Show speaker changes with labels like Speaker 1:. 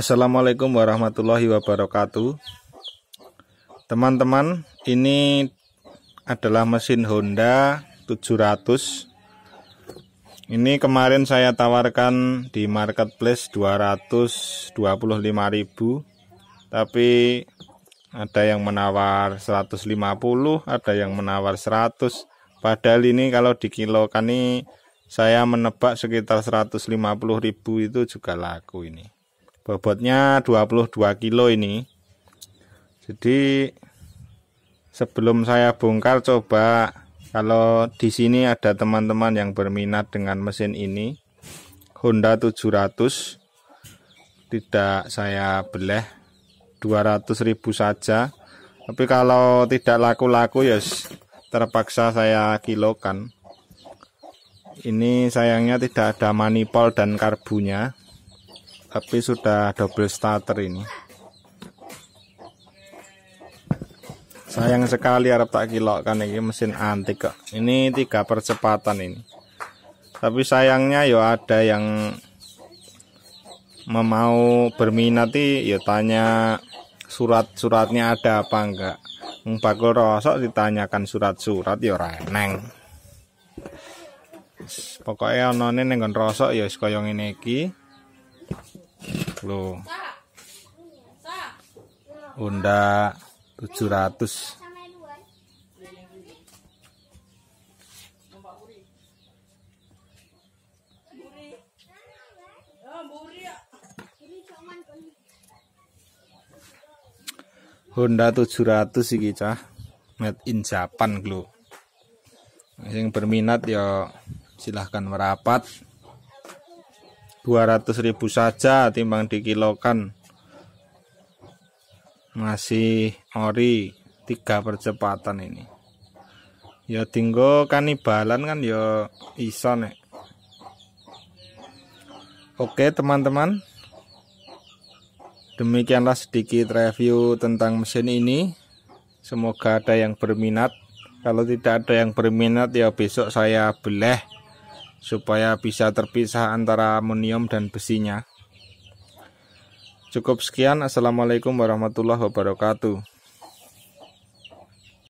Speaker 1: Assalamualaikum warahmatullahi wabarakatuh Teman-teman ini adalah mesin Honda 700 Ini kemarin saya tawarkan di marketplace 225.000 Tapi ada yang menawar 150 ada yang menawar 100 Padahal ini kalau dikilokan ini saya menebak sekitar 150.000 itu juga laku ini bobotnya 22 kilo ini jadi sebelum saya bongkar coba kalau di sini ada teman-teman yang berminat dengan mesin ini Honda 700 tidak saya belah 200.000 saja tapi kalau tidak laku-laku ya terpaksa saya kilokan ini sayangnya tidak ada manipol dan karbunya tapi sudah double starter ini sayang sekali harap tak kilokkan ini mesin antik kok ini tiga percepatan ini tapi sayangnya ya ada yang mau berminati ya tanya surat-suratnya ada apa enggak bakul rosok ditanyakan surat-surat ya reneng pokoknya nonin dengan rosok ya sekoyong ini iki lo Honda 700 Honda 700 iki cah made in Japan glo. Yang berminat ya silahkan merapat. 200 ribu saja timbang dikilokan masih ori tiga percepatan ini ya tinggo kanibalan kan ya iso nek oke teman-teman demikianlah sedikit review tentang mesin ini semoga ada yang berminat kalau tidak ada yang berminat ya besok saya belah supaya bisa terpisah antara amonium dan besinya. Cukup sekian. Assalamualaikum warahmatullahi wabarakatuh.